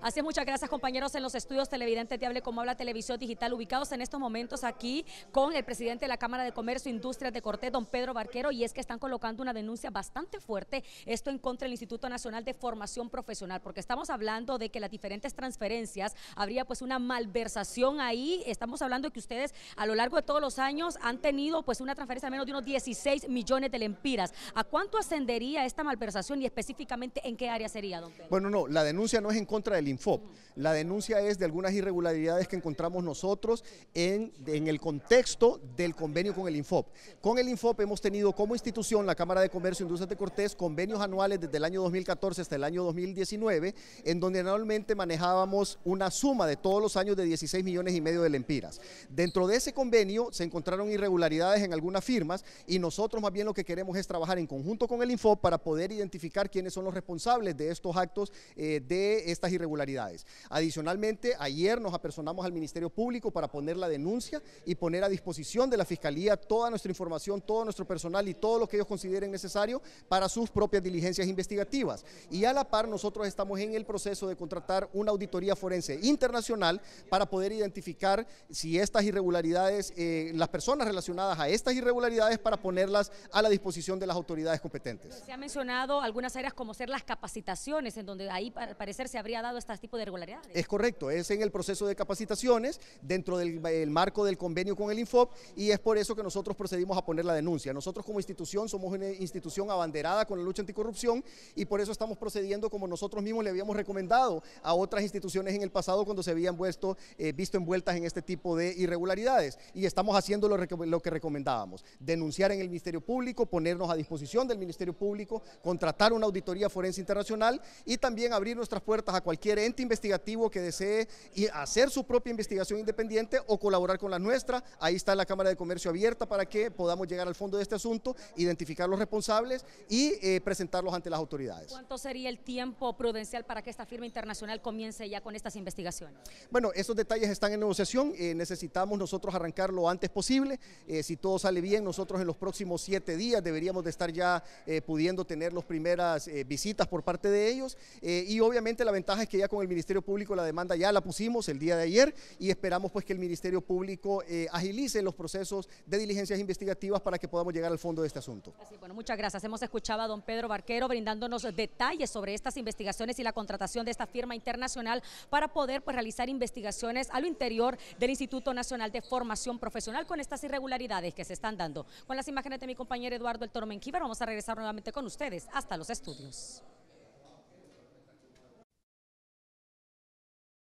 Así es, muchas gracias compañeros en los estudios televidentes de Hable Como Habla Televisión Digital, ubicados en estos momentos aquí con el presidente de la Cámara de Comercio e Industrias de Cortés, don Pedro Barquero, y es que están colocando una denuncia bastante fuerte, esto en contra del Instituto Nacional de Formación Profesional, porque estamos hablando de que las diferentes transferencias habría pues una malversación ahí, estamos hablando de que ustedes a lo largo de todos los años han tenido pues una transferencia de menos de unos 16 millones de lempiras. ¿A cuánto ascendería esta malversación y específicamente en qué área sería, don Pedro? Bueno, no, la denuncia no es en contra de INFOP. La denuncia es de algunas irregularidades que encontramos nosotros en, en, el contexto del convenio con el INFOP. Con el INFOP hemos tenido como institución, la Cámara de Comercio e Industrias de Cortés, convenios anuales desde el año 2014 hasta el año 2019, en donde anualmente manejábamos una suma de todos los años de 16 millones y medio de lempiras. Dentro de ese convenio se encontraron irregularidades en algunas firmas y nosotros más bien lo que queremos es trabajar en conjunto con el INFOP para poder identificar quiénes son los responsables de estos actos eh, de estas irregularidades irregularidades. Adicionalmente, ayer nos apersonamos al Ministerio Público para poner la denuncia y poner a disposición de la Fiscalía toda nuestra información, todo nuestro personal y todo lo que ellos consideren necesario para sus propias diligencias investigativas. Y a la par, nosotros estamos en el proceso de contratar una auditoría forense internacional para poder identificar si estas irregularidades, eh, las personas relacionadas a estas irregularidades, para ponerlas a la disposición de las autoridades competentes. Se ha mencionado algunas áreas como ser las capacitaciones, en donde ahí al parecer se habría dado este tipo de irregularidades. Es correcto, es en el proceso de capacitaciones dentro del marco del convenio con el Infop y es por eso que nosotros procedimos a poner la denuncia. Nosotros como institución somos una institución abanderada con la lucha anticorrupción y por eso estamos procediendo como nosotros mismos le habíamos recomendado a otras instituciones en el pasado cuando se habían eh, visto envueltas en este tipo de irregularidades y estamos haciendo lo que recomendábamos, denunciar en el Ministerio Público, ponernos a disposición del Ministerio Público, contratar una auditoría forense internacional y también abrir nuestras puertas a cualquier ente investigativo que desee hacer su propia investigación independiente o colaborar con la nuestra. Ahí está la Cámara de Comercio abierta para que podamos llegar al fondo de este asunto, identificar los responsables y eh, presentarlos ante las autoridades. ¿Cuánto sería el tiempo prudencial para que esta firma internacional comience ya con estas investigaciones? Bueno, esos detalles están en negociación. Eh, necesitamos nosotros arrancar lo antes posible. Eh, si todo sale bien, nosotros en los próximos siete días deberíamos de estar ya pudiendo tener las primeras visitas por parte de ellos. y obviamente la ventaja es que con el Ministerio Público, la demanda ya la pusimos el día de ayer y esperamos pues que el Ministerio Público eh, agilice los procesos de diligencias investigativas para que podamos llegar al fondo de este asunto. bueno, muchas gracias. Hemos escuchado a don Pedro Barquero brindándonos detalles sobre estas investigaciones y la contratación de esta firma internacional para poder pues, realizar investigaciones a lo interior del Instituto Nacional de Formación Profesional con estas irregularidades que se están dando. Con las imágenes de mi compañero Eduardo El Toro vamos a regresar nuevamente con ustedes hasta los estudios.